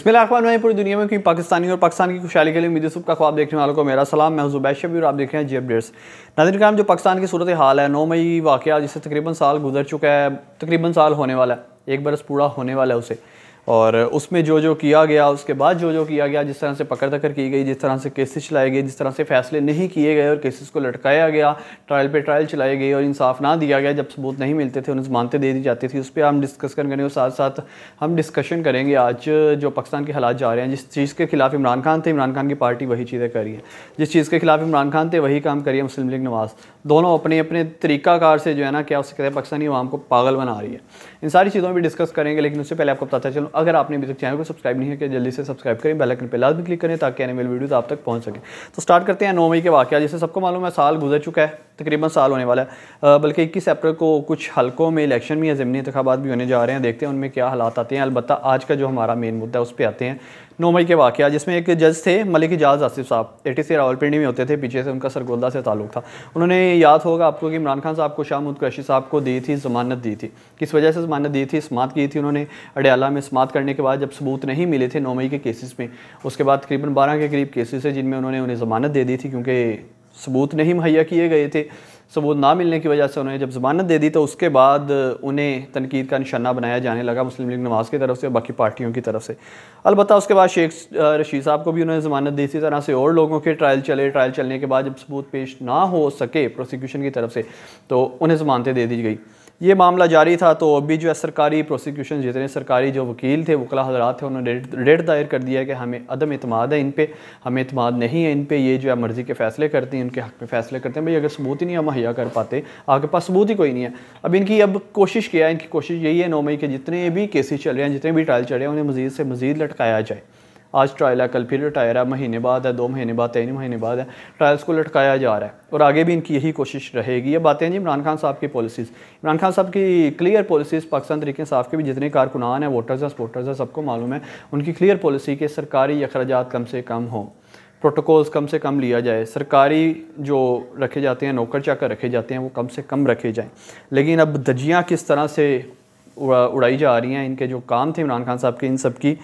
अखबार में पूरी दुनिया में क्योंकि पाकिस्तानी और पाकिस्तान की खुशहाली के लिए मीदी सुबह का ख्वाब देखने वालों को मेरा सलाम मैं जुबैद शबी और आप देख रहे हैं जी अपडेट्स नदीन काम जो पाकिस्तान की सूरत हाल है नौ मई वाक़ जिससे तकरीबन साल गुजर चुका है तकरीबन साल होने वाला है एक बरस पूरा होने वाला है उसे और उसमें जो जो किया गया उसके बाद जो जो किया गया जिस तरह से पकड़ तकर की गई जिस तरह से केसेस चलाए गए जिस तरह से फैसले नहीं किए गए और केसेस को लटकाया गया ट्रायल पे ट्रायल चलाए गए और इंसाफ ना दिया गया जब सबूत नहीं मिलते थे उन्हें जमानतें दे दी जाती थी उस पर हम डिस्कस करेंगे और साथ साथ हम डिस्कशन करेंगे आज जो पाकिस्तान के हालात जा रहे हैं जिस चीज़ के खिलाफ इमरान खान थे इमरान खान की पार्टी वही चीज़ें कर रही है जिस चीज़ के खिलाफ इमरान खान थे वही काम करिए मुस्लिम लीग नवाज़ दोनों अपने अपने तरीक़ाकार से जो है ना क्या उसके कहते हैं पाकिस्तानी आवाम को पागल बना रही है इन सारी चीज़ों में डिस्कस करेंगे लेकिन उससे पहले आपको पता चलूँ अगर आपने अभी तक चैनल को सब्सक्राइब नहीं किया तो जल्दी से सब्सक्राइब करें बेलाइकन पर लाजमी क्लिक करें ताकि आने वाली वीडियो आप तक पहुँच सकें तो स्टार्ट करते हैं नौ मई के वाक़ जैसे सबको मालूम है साल गुजर चुका है तकरीबन साल होने वाला है बल्कि इक्कीस अप्रैल को कुछ हल्कों में इलेक्शन भी या ज़मीनी इंतबात भी होने जा रहे हैं देखते हैं उनमें क्या हालात आते हैं अलबत्त आज का जो हमारा मेन मुद्दा है उस पर आते हैं नौ मई के वाक़ जिसमें एक जज थे मलिक इजाज आसिफ साहब ए टी सी रावलपिंडी में होते थे पीछे से उनका सरगोदा से ताल्लुक था उन्होंने याद होगा आपको कि इमरान खान साहब को शाह मुद क्रैशी साहब को दी थी जमानत दी थी किस वजह से जमानत दी थी समात की थी उन्होंने अडयाला में समात करने के बाद जब सबूत नहीं मिले थे नौ मई के केसेस में उसके बाद तकरीबन बारह के करीब केसेस है जिनमें उन्होंने उन्हें ज़मानत दे दी थी क्योंकि सबूत नहीं मुहैया किए गए थे सो वो ना मिलने की वजह से उन्हें जब ज़मानत दे दी तो उसके बाद उन्हें तनकीद का निशाना बनाया जाने लगा मुस्लिम लीग नवाज़ की तरफ से और बाकी पार्टियों की तरफ से अलबत्त उसके बाद शेख रशीद साहब को भी उन्होंने ज़मानत दी इसी तरह से और लोगों के ट्रायल चले ट्रायल चलने के बाद जब सबूत पेश ना हो सके प्रोसिक्यूशन की तरफ से तो उन्हें ज़मानतें दे दी गई ये मामला जारी था तो अभी जो है सरकारी प्रोसिक्यूशन जितने सरकारी जो वकील थे वकला हजरा थे उन्होंने रेट दायर कर दिया कि हमें अदम अतमाद है इन पर हमें अतमाद नहीं है इन पर ये जो है मर्ज़ी के फ़ैसले करती हैं इनके हक में फ़ैसले करते हैं भाई अगर सबूत ही नहीं हम मुहैया कर पाते आपके पास सबूत ही कोई नहीं है अब इनकी अब कोशिश किया इनकी कोशिश यही है नौ मई के जितने भी केसेज चल रहे हैं जितने भी ट्रायल चल रहे हैं उन्हें मज़ीद से मज़ीद लटकाया जाए आज ट्रायल है कल फिर टायर है महीने बाद है दो महीने बाद तीन महीने बाद है ट्रायल्स को लटकाया जा रहा है और आगे भी इनकी यही कोशिश रहेगी ये बातें जी इमरान खान साहब की पॉलिसीज़ इमरान खान साहब की क्लियर पॉलिसीज़ पाकिस्तान तरीके साहब के भी जितने कारकुनान हैं वोटर्स हैं सपोर्टर्स हैं सबको मालूम है उनकी क्लियर पॉलिसी के सरकारी अखराज कम से कम हों प्रोटोकॉल्स कम से कम लिया जाए सरकारी जो रखे जाते हैं नौकर चाकर रखे जाते हैं वो कम से कम रखे जाएं लेकिन अब दजियाँ किस तरह से उड़ाई जा रही हैं इनके जो काम थे इमरान खान साहब के इन सब की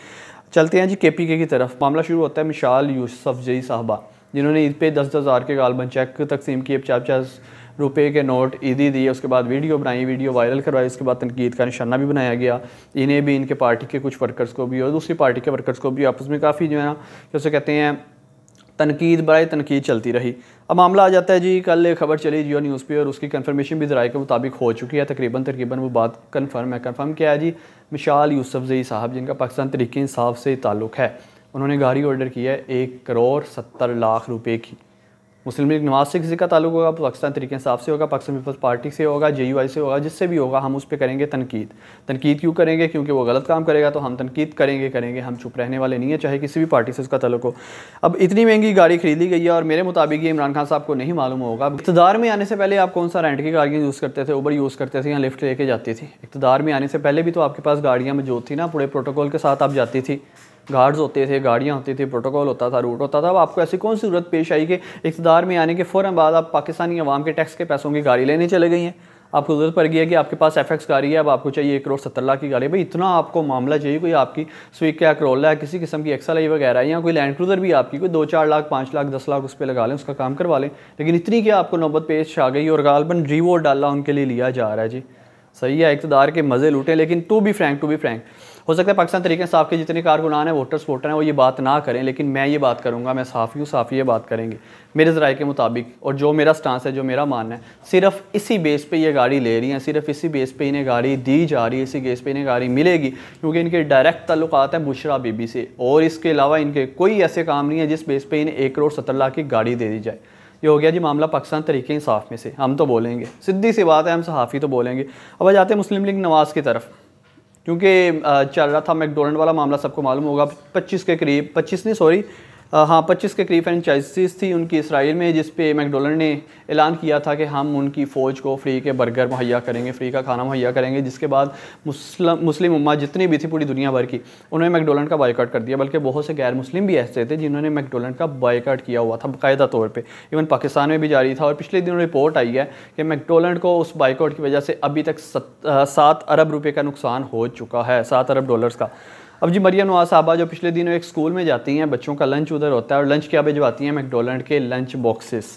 चलते हैं जी के पी के की तरफ मामला शुरू होता है मिशाल यूसफ जई साहबा जिन्होंने ईद पे दस दस हज़ार के गालबन चेक तकसीम किए पचास पचास रुपये के नोट ईदी दिए उसके बाद वीडियो बनाई वीडियो वायरल करवाई उसके बाद तनकीद का निशाना भी बनाया गया इन्हें भी इनके पार्टी के कुछ वर्कर्स को भी और दूसरी पार्टी के वर्कर्स को भी आपस में काफ़ी जो है ना जैसे कहते हैं तनकीद बरए तनकीद चलती रही अब मामला आ जाता है जी कल एक खबर चली जियो न्यूज़ पे और उसकी कन्फर्मेशन भी जराए के मुताबिक हो चुकी है तकरीबन तकरीबन वो बात कन्फर्म है कन्फर्म किया है जी मिशाल यूसफ़ जई साहब जिनका पाकिस्तान तरीके इंसाफ से ताल्लुक़ है उन्होंने गाड़ी ऑर्डर की है एक करोड़ सत्तर लाख रुपये की मुस्लिम लीग नवाज से जी का ताल्लुक होगा पाकिस्तान तरीके हिसाब से होगा पाकिस्तान पीपल्स पार्टी से होगा जे यू आई से होगा जिससे भी होगा हम उस पर करेंगे तनकीद तनकीद क्यों करेंगे क्योंकि वो गलत काम करेगा तो हम तनकीद करेंगे करेंगे हम चुप रहने वाले नहीं है चाहे किसी भी पार्टी से उसका तल्लुक हो अब इतनी महंगी गाड़ी खरीदी गई है और मेरे मुताबिक ये इमरान खान साहब को नहीं मालूम होगा इकतदार में आने से पहले आप कौन सा रेंट की गाड़ियाँ यूज़ करते थे उबर यूज़ करते थे या लिफ्ट लेके जाती थी इकतदार में आने से पहले भी तो आपके पास गाड़ियाँ मौजूद थी ना पूरे प्रोटोकॉल के साथ आप जाती थी गार्ड्स होते थे गाड़ियाँ होती थी प्रोटोकॉल होता था रूट होता था अब आपको ऐसी कौन सी सूरत पेश आई कि इकतदार में आने के फ़ौर बाद आप पाकिस्तानी अवाम के टैक्स के पैसों की गाड़ी लेने चले गई हैं आपको ज़रूरत पड़ गई कि आपके पास एफ एक्स गाड़ी है अब आपको चाहिए एक करोड़ सत्तर लाख की गाड़ी भाई इतना आपको मामला चाहिए कोई आपकी स्विक या करोला है किसी किस्म की एक्सल आई वगैरह या कोई लैंड क्रूजर भी आपकी कोई दो चार लाख पाँच लाख दस लाख उस पर लगा लें उसका काम करवा लें लेकिन इतनी क्या आपको नौबत पेश आ गई और गालबन रिवोट डाला उनके लिए लिया जा रहा है जी सही है इकतदार के मज़े लूटें लेकिन to be frank to be frank हो सकता है पाकिस्तान तरीके साफ के जितने कारकुनान हैं वोटर्स वोटर हैं वो ये बात ना करें लेकिन मैं ये बात करूँगा मैं साफ़ी हूँ साफ़ ये बात करेंगे मेरे ज़राए के मुताबिक और जो मेरा स्टांस है जो मेरा मानना है सिर्फ इसी बेस पर ये गाड़ी ले रही हैं सिर्फ इसी बेस पर इन्हें गाड़ी दी जा रही है इसी बेस पर इन्हें गाड़ी मिलेगी क्योंकि इनके डायरेक्ट ताल्लुक हैं बुशरा बीबी से और इसके अलावा इनके कोई ऐसे काम नहीं है जिस बेस पर इन्हें एक करोड़ सत्तर लाख की गाड़ी दे दी जाए ये हो गया जी मामला पाकिस्तान तरीके इंसाफ में से हम तो बोलेंगे सीधी सी बात है हम सहाफ़ी तो बोलेंगे अब आ जाते हैं मुस्लिम लीग नवाज़ की तरफ क्योंकि चल रहा था मैकडोनल्ड वाला मामला सबको मालूम होगा 25 के करीब 25 नहीं सॉरी हाँ पच्चीस के करीब फ्रेंचाइजीज़ थी उनकी इसराइल में जिस पर मैकडोनल्ड ने ऐलान किया था कि हम उनकी फ़ौज को फ्री के बर्गर मुहैया करेंगे फ्री का खाना मुहैया करेंगे जिसके बाद मुस्लिम मुस्लिम उम्मा जितनी भी थी पूरी दुनिया भर की उन्होंने मैकडोनल्ड का बाइकआउट कर दिया बल्कि बहुत से गैर मुस्लिम भी ऐसे थे जिन्होंने मैकडोनल्ड का बाइकआउट किया हुआ था बाकायदा तौर पर इवन पाकिस्तान में भी जारी था और पिछले दिनों रिपोर्ट आई है कि मैकडोनल्ड को उस बाइकाट की वजह से अभी तक सात अरब रुपये का नुकसान हो चुका है सात अरब डॉलर्स का अब जी मरिया नवाज साहबा जो पिछले दिनों एक स्कूल में जाती हैं बच्चों का लंच उधर होता है और लंच क्या भिजवाती हैं मैकडोलैंड के लंच बॉक्सेस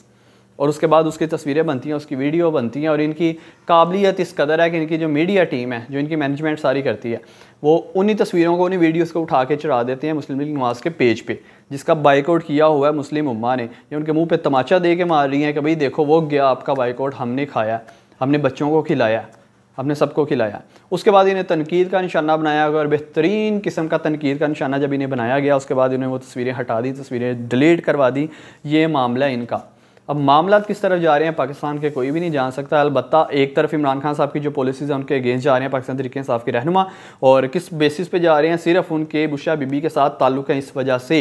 और उसके बाद उसकी तस्वीरें बनती हैं उसकी वीडियो बनती हैं और इनकी काबिलियत इस कदर है कि इनकी जो मीडिया टीम है जो इनकी मैनेजमेंट सारी करती है वो उन्हीं तस्वीरों को उन्हीं वीडियोस को उठा के चढ़ा देते हैं मुस्लिम लीग नवाज़ के पेज पे जिसका बाइकआउट किया हुआ है मुस्लिम उम्मा ने जो उनके मुँह पर तमाचा दे के मार रही हैं कि भाई देखो वो गया आपका बाइकआउट हमने खाया हमने बच्चों को खिलाया हमने सबको खिलाया उसके बाद इन्हें तनकीद का निशाना बनाया गया और बेहतरीन किस्म का तनकीद का निशाना जब इन्हें बनाया गया उसके बाद इन्हें वो तस्वीरें हटा दी तस्वीरें डिलीट करवा दी ये मामला इनका अब मामला किस तरफ जा रहे हैं पाकिस्तान के कोई भी नहीं जान सकता अलबत् एक तरफ इमरान खान साहब की जो पॉलिसीज़ हैं उनके अगेंस्ट जा रहे हैं पाकिस्तान तरीके साहब के रहनुमा और किस बेसिस पे जा रहे हैं सिर्फ उनके बुशा बीबी के साथ ताल्लुक है इस वजह से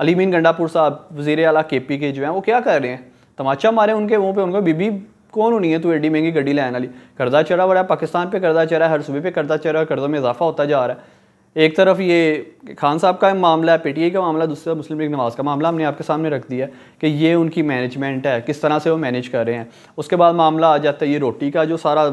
अलीमीन गंडापुर साहब वजीर अला के पी के जो हैं वो क्या कर रहे हैं तमाचा मारे उनके मुँह पर उनको बीबी कौन होनी है तू एडी महंगी गड्डी लैन वाली कर्जा चढ़ा रहा है पाकिस्तान पे कर्जा चढ़ा है हर सूबे पे कर्जा चढ़ा है कर्जों में इजाफा होता जा रहा है एक तरफ ये खान साहब का मामला है पीटीए का मामला दूसरा मुस्लिम लीग नवाज़ का मामला हमने आपके सामने रख दिया कि ये उनकी मैनेजमेंट है किस तरह से वो मैनेज कर रहे हैं उसके बाद मामला आ जाता है ये रोटी का जो सारा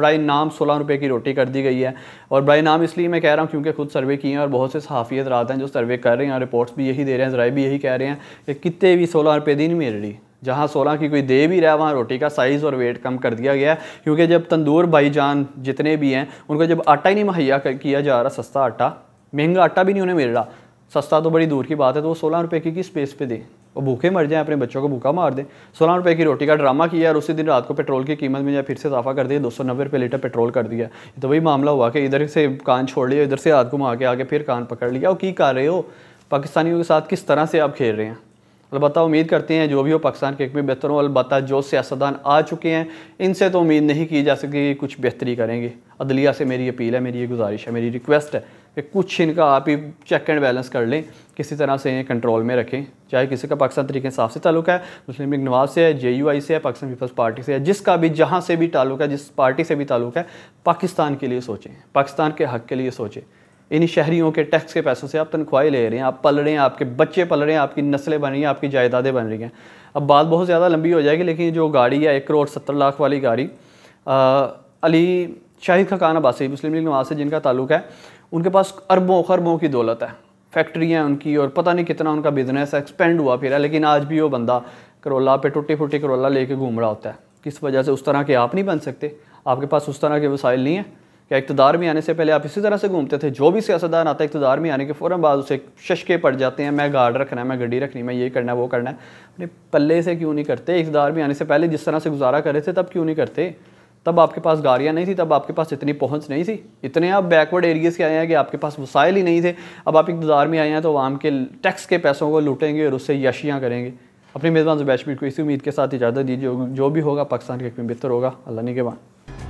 ब्राई नाम सोलह रुपये की रोटी कर दी गई है और ब्राई नाम इसलिए मैं कह रहा हूँ क्योंकि खुद सर्वे किए हैं और बहुत से सहाफ़ियत रात हैं जो सर्वे कर रहे हैं और रिपोर्ट्स भी यही दे रहे हैं जराए भी यही कह रहे हैं कि कितने भी सोलह रुपये दिन लिए जहाँ सोलह की कोई दे भी रहा है वहाँ रोटी का साइज़ और वेट कम कर दिया गया है क्योंकि जब तंदूर भाईजान जितने भी हैं उनको जब आटा ही नहीं मुहैया किया जा रहा सस्ता आटा महंगा आटा भी नहीं उन्हें मिल रहा सस्ता तो बड़ी दूर की बात है तो वो सोलह रुपये की, किस स्पेस पे दे और भूखे मर जाएं अपने बच्चों को भूखा मार दें सोलह रुपये की रोटी का ड्रामा किया और उसी दिन रात को पेट्रोल की कीमत में या फिर से इजाफा कर दिया दो सौ नब्बे रुपये लीटर पेट्रोल कर दिया तो वही मामला हुआ कि इधर से कान छोड़ लिया इधर से हाथ घुमा के आके फिर कान पकड़ लिया और की कर रहे हो पाकिस्तानियों के साथ किस तरह से आप खेल रहे हैं अलबत् उम्मीद करते हैं जो भी हो पाकिस्तान के एक में बेहतर हो अलबत् जो सियासतदान आ चुके हैं इनसे तो उम्मीद नहीं की जा सकती कुछ बेहतरी करेंगे अदलिया से मेरी अपील है मेरी ये गुजारिश है मेरी रिक्वेस्ट है कि कुछ इनका आप ही चेक एंड बैलेंस कर लें किसी तरह से इन्हें कंट्रोल में रखें चाहे किसी का पाकिस्तान तरीके साफ से ताल्लुक है मुस्लिम लीग नवाज से है जे यू आई से है पाकिस्तान पीपल्स पार्टी से है जिसका भी जहाँ से भी ताल्लुक है जिस पार्टी से भी ताल्लुक है पाकिस्तान के लिए सोचें पाकिस्तान के हक के लिए सोचें इन शहरीों के टैक्स के पैसों से आप तनख्वाही ले रहे हैं आप पल रहे हैं आपके बच्चे पल रहे हैं आपकी नस्लें बन रही हैं आपकी जायदादें बन रही हैं अब बात बहुत ज़्यादा लंबी हो जाएगी लेकिन जो गाड़ी है एक करोड़ सत्तर लाख वाली गाड़ी आ, अली शाहिद खकान अबासी मुस्लिम लीग नवाज से जिनका ताल्लुक है उनके पास अरबों खरबों की दौलत है फैक्ट्रियाँ उनकी और पता नहीं कितना उनका बिजनेस एक्सपेंड हुआ फिर है लेकिन आज भी वो बंदा करोला पे टूटी फुटी करोला लेके घूम रहा होता है किस वजह से उस तरह के आप नहीं बन सकते आपके पास उस तरह के वसाइल नहीं हैं क्या इकतदार में आने से पहले आप इसी तरह से घूमते थे जो भी सियासतदान आता है इकतदार में आने के फ़ौर बाद उसे शशके पड़ जाते हैं मैं गार्ड रखना है मैं गड्डी रखनी मैं ये करना है वो करना है अपने पल्ले से क्यों नहीं करते इकतदार में आने से पहले जिस तरह से गुजारा कर रहे थे तब क्यों नहीं करते तब आपके पास गाड़ियाँ नहीं थी तब आपके पास इतनी पहुँच नहीं थी इतने आप बैकवर्ड एरियाज़ के आए हैं कि आपके पास वसाइल ही नहीं थे अब आप इकतदार में आए हैं तो आम के टैक्स के पैसों को लूटेंगे और उससे यशियाँ करेंगे अपने मेज़बान से जुबैशमीर को इसी उम्मीद के साथ इजाज़त दीजिए जो भी होगा पाकिस्तान के बेहतर होगा अल्लाह ने के बाद